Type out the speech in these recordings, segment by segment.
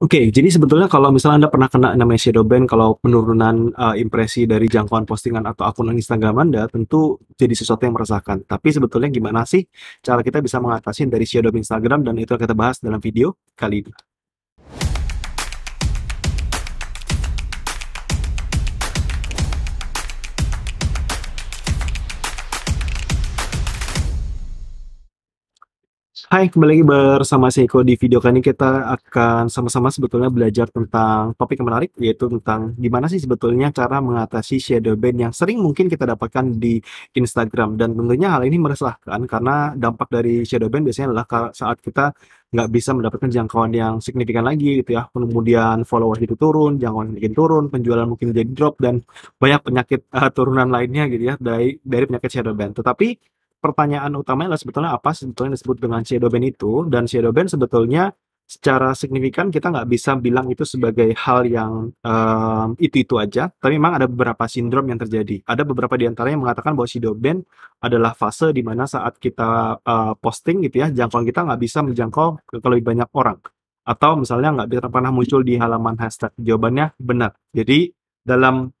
Oke, jadi sebetulnya kalau misalnya Anda pernah kena namanya shadow ban, kalau penurunan, uh, impresi dari jangkauan postingan atau akun Instagram Anda, tentu jadi sesuatu yang meresahkan. Tapi sebetulnya gimana sih cara kita bisa mengatasi dari shadow Instagram dan itu yang kita bahas dalam video kali ini. Hai, kembali lagi bersama Seiko di video kali ini kita akan sama-sama sebetulnya belajar tentang topik yang menarik yaitu tentang gimana sih sebetulnya cara mengatasi shadow band yang sering mungkin kita dapatkan di Instagram dan tentunya hal ini meresahkan karena dampak dari shadow band biasanya adalah saat kita nggak bisa mendapatkan jangkauan yang signifikan lagi gitu ya kemudian followers itu turun jangkauan bikin turun penjualan mungkin jadi drop dan banyak penyakit uh, turunan lainnya gitu ya dari dari penyakit shadow band tetapi pertanyaan utamanya adalah sebetulnya apa sebetulnya disebut dengan shadow ban itu dan shadow ban sebetulnya secara signifikan kita nggak bisa bilang itu sebagai hal yang um, itu itu aja tapi memang ada beberapa sindrom yang terjadi ada beberapa diantaranya yang mengatakan bahwa shadow ban adalah fase di mana saat kita uh, posting gitu ya jangkauan kita nggak bisa menjangkau ke lebih banyak orang atau misalnya nggak pernah muncul di halaman hashtag jawabannya benar jadi dalam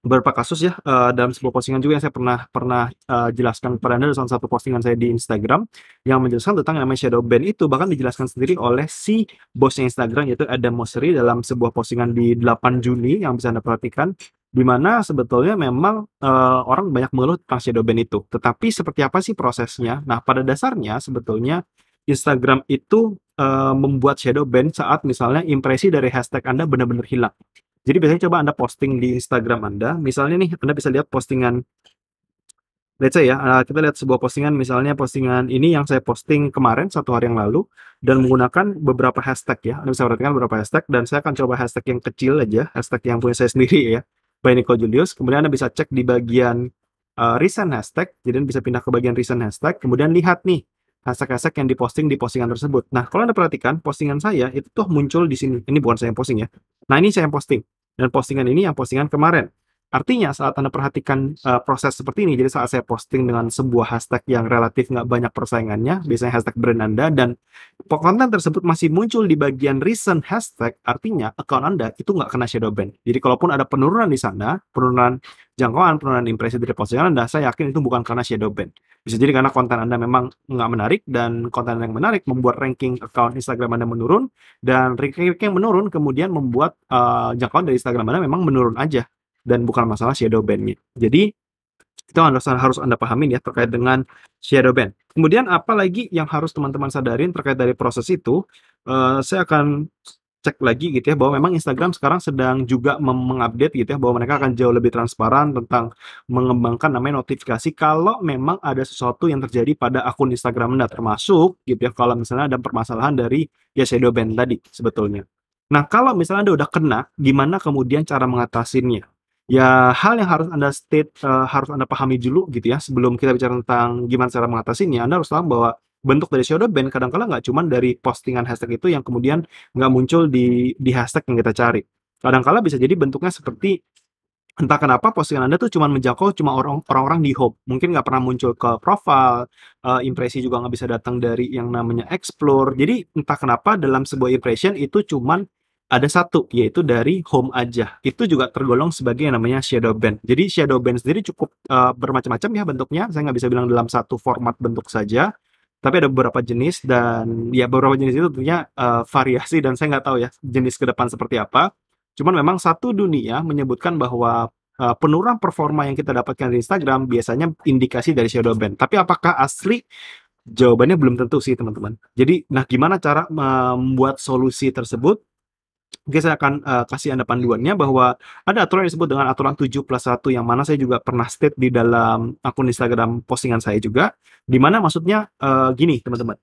beberapa kasus ya uh, dalam sebuah postingan juga yang saya pernah pernah uh, jelaskan pada anda salah satu postingan saya di Instagram yang menjelaskan tentang yang namanya shadow ban itu bahkan dijelaskan sendiri oleh si bosnya Instagram yaitu Adam Mosseri dalam sebuah postingan di 8 Juni yang bisa anda perhatikan di mana sebetulnya memang uh, orang banyak mengeluh tentang shadow ban itu tetapi seperti apa sih prosesnya nah pada dasarnya sebetulnya Instagram itu uh, membuat shadow ban saat misalnya impresi dari hashtag Anda benar-benar hilang. Jadi biasanya coba Anda posting di Instagram Anda. Misalnya nih, Anda bisa lihat postingan let's say ya, eh, kita lihat sebuah postingan misalnya postingan ini yang saya posting kemarin satu hari yang lalu dan menggunakan beberapa hashtag ya. Anda bisa perhatikan beberapa hashtag dan saya akan coba hashtag yang kecil aja, hashtag yang punya saya sendiri ya. By Nico Julius. Kemudian Anda bisa cek di bagian uh, eh, recent hashtag, jadi Anda bisa pindah ke bagian recent hashtag, kemudian lihat nih hashtag-hashtag yang diposting di postingan tersebut. Nah, kalau Anda perhatikan, postingan saya itu tuh muncul di sini. Ini bukan saya yang posting ya. Nah ini saya posting dan postingan ini yang postingan kemarin. Artinya saat Anda perhatikan uh, proses seperti ini, jadi saat saya posting dengan sebuah hashtag yang relatif nggak banyak persaingannya, biasanya hashtag brand Anda, dan konten tersebut masih muncul di bagian recent hashtag, artinya account Anda itu nggak kena shadow ban. Jadi kalaupun ada penurunan di sana, penurunan jangkauan, penurunan impresi dari postingan Anda, saya yakin itu bukan karena shadow ban. Bisa jadi karena konten Anda memang nggak menarik, dan konten yang menarik membuat ranking account Instagram Anda menurun, dan ranking yang menurun kemudian membuat uh, jangkauan dari Instagram Anda memang menurun aja dan bukan masalah shadow bandnya. Jadi itu harus Anda pahami ya terkait dengan shadow band. Kemudian apa lagi yang harus teman-teman sadarin terkait dari proses itu? Uh, saya akan cek lagi gitu ya bahwa memang Instagram sekarang sedang juga mengupdate gitu ya bahwa mereka akan jauh lebih transparan tentang mengembangkan namanya notifikasi kalau memang ada sesuatu yang terjadi pada akun Instagram Anda termasuk gitu ya kalau misalnya ada permasalahan dari ya shadow ban tadi sebetulnya. Nah, kalau misalnya Anda udah kena, gimana kemudian cara mengatasinya? ya hal yang harus anda state uh, harus anda pahami dulu gitu ya sebelum kita bicara tentang gimana cara mengatasinya anda harus tahu bahwa bentuk dari shadow ban kadang-kala nggak cuma dari postingan hashtag itu yang kemudian nggak muncul di di hashtag yang kita cari. Kadang-kala bisa jadi bentuknya seperti entah kenapa postingan Anda tuh cuma menjangkau cuma orang-orang di home. Mungkin nggak pernah muncul ke profile, uh, impresi juga nggak bisa datang dari yang namanya explore. Jadi entah kenapa dalam sebuah impression itu cuma ada satu yaitu dari home aja itu juga tergolong sebagai yang namanya shadow band jadi shadow band sendiri cukup uh, bermacam-macam ya bentuknya saya nggak bisa bilang dalam satu format bentuk saja tapi ada beberapa jenis dan ya beberapa jenis itu tentunya uh, variasi dan saya nggak tahu ya jenis ke depan seperti apa cuman memang satu dunia menyebutkan bahwa uh, penurunan performa yang kita dapatkan di Instagram biasanya indikasi dari shadow band tapi apakah asli jawabannya belum tentu sih teman-teman jadi nah gimana cara membuat solusi tersebut Oke, saya akan uh, kasih Anda panduannya bahwa ada aturan yang disebut dengan aturan 7 plus 1 yang mana saya juga pernah state di dalam akun Instagram postingan saya juga. Di mana maksudnya uh, gini teman-teman.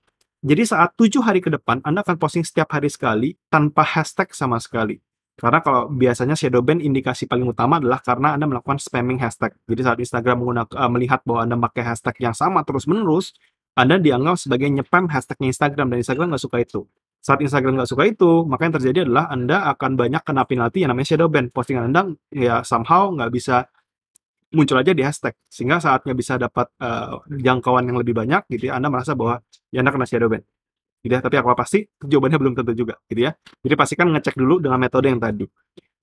Jadi saat 7 hari ke depan Anda akan posting setiap hari sekali tanpa hashtag sama sekali. Karena kalau biasanya shadow ban indikasi paling utama adalah karena Anda melakukan spamming hashtag. Jadi saat Instagram menggunakan uh, eh, melihat bahwa Anda pakai hashtag yang sama terus-menerus, Anda dianggap sebagai nyepam hashtagnya Instagram dan Instagram nggak suka itu saat Instagram nggak suka itu, maka yang terjadi adalah Anda akan banyak kena penalti yang namanya shadow ban. Postingan Anda ya somehow nggak bisa muncul aja di hashtag. Sehingga saatnya bisa dapat uh, jangkauan yang lebih banyak, gitu ya, Anda merasa bahwa ya Anda kena shadow ban. Gitu ya, tapi apa pasti jawabannya belum tentu juga, gitu ya. Jadi pastikan ngecek dulu dengan metode yang tadi.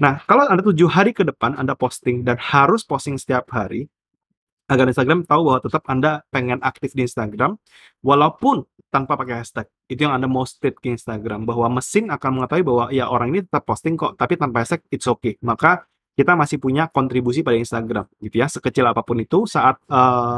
Nah, kalau Anda tujuh hari ke depan Anda posting dan harus posting setiap hari, agar Instagram tahu bahwa tetap Anda pengen aktif di Instagram walaupun tanpa pakai hashtag. Itu yang Anda mau state ke Instagram bahwa mesin akan mengetahui bahwa ya orang ini tetap posting kok tapi tanpa hashtag it's okay. Maka kita masih punya kontribusi pada Instagram gitu ya. Sekecil apapun itu saat eh,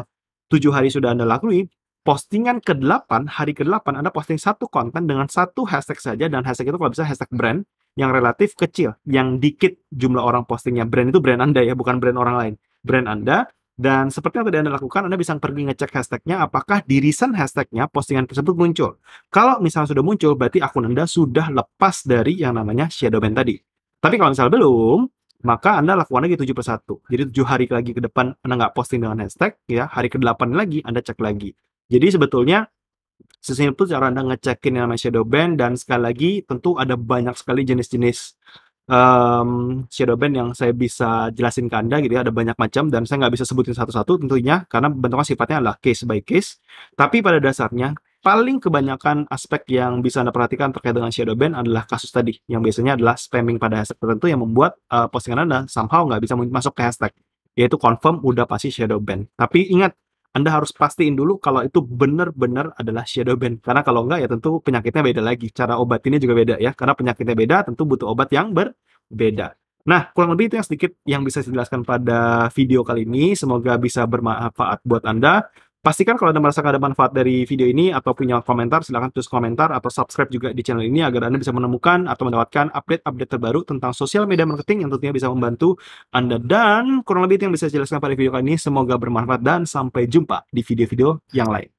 tujuh hari sudah Anda lakuin postingan ke-8, hari ke-8 Anda posting satu konten dengan satu hashtag saja dan hashtag itu kalau bisa hashtag brand yang relatif kecil, yang dikit jumlah orang postingnya. Brand itu brand Anda ya, bukan brand orang lain. Brand Anda dan seperti yang tadi Anda lakukan, Anda bisa pergi ngecek hashtagnya apakah di recent hashtagnya postingan tersebut muncul. Kalau misalnya sudah muncul, berarti akun Anda sudah lepas dari yang namanya shadow ban tadi. Tapi kalau misalnya belum, maka Anda lakukan lagi 7 per 1. Jadi 7 hari lagi ke depan Anda nggak posting dengan hashtag, ya hari ke-8 lagi Anda cek lagi. Jadi sebetulnya sesimpel cara Anda ngecekin yang namanya shadow ban dan sekali lagi tentu ada banyak sekali jenis-jenis um, shadow band yang saya bisa jelasin ke Anda gitu ya, ada banyak macam dan saya nggak bisa sebutin satu-satu tentunya karena bentuknya sifatnya adalah case by case. Tapi pada dasarnya paling kebanyakan aspek yang bisa Anda perhatikan terkait dengan shadow band adalah kasus tadi yang biasanya adalah spamming pada hashtag tertentu yang membuat uh, postingan Anda somehow nggak bisa masuk ke hashtag yaitu confirm udah pasti shadow band. Tapi ingat anda harus pastiin dulu kalau itu benar-benar adalah shadow band. Karena kalau enggak ya tentu penyakitnya beda lagi. Cara obat ini juga beda ya. Karena penyakitnya beda tentu butuh obat yang berbeda. Nah, kurang lebih itu yang sedikit yang bisa saya jelaskan pada video kali ini. Semoga bisa bermanfaat buat Anda. Pastikan kalau Anda merasa ada manfaat dari video ini atau punya komentar, silahkan tulis komentar atau subscribe juga di channel ini agar Anda bisa menemukan atau mendapatkan update-update terbaru tentang sosial media marketing yang tentunya bisa membantu Anda. Dan kurang lebih itu yang bisa saya jelaskan pada video kali ini. Semoga bermanfaat dan sampai jumpa di video-video yang lain.